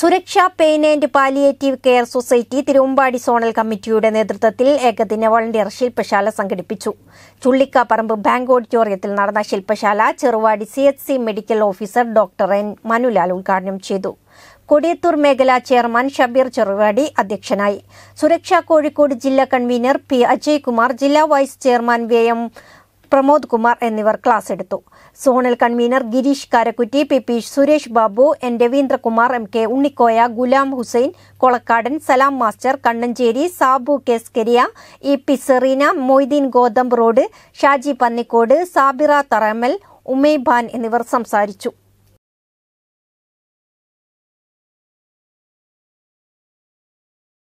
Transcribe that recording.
സുരക്ഷ pain and palliative care society Thiruvambady zonal കമ്മിറ്റിയുടെ നേതൃത്വത്തിൽ ഏകദിന വളണ്ടിയർ ശില്പശാല സംഘടിപ്പിച്ചു ചുള്ളിക്കാപ്പറമ്പ് ബാങ്ക് ഓഡിറ്റോറിയത്തിൽ നടന്ന ശില്പശാല Cheruvadi C H C medical officer doctor N Manulal ഉദ്ഘാടനം ചെയ്തു കൊടിയത്തൂർ മേഖലാ ചെയർമാൻ ഷബീർ ചെറുവാടി അധ്യക്ഷനായി സുരക്ഷാ കോഴിക്കോട് ജില്ലാ കൺവീനർ പി അജയ്കുമാർ ജില്ലാ vice chairman V M Pramod Kumar എന്നിവർ ക്ലാസ് എടുത്തു zonal convener Girish Karakkutty P P Suresh Babu N Raveendrakumar M K Unnikoya Ghulam Hussain Kolakkadan Salam master Kannancheri Sabu K Scaria E P Sereena Moideen Gothambu road Shaji Pannikode Sabira Tharamal Umaiban എന്നിവർ സംസാരിച്ചു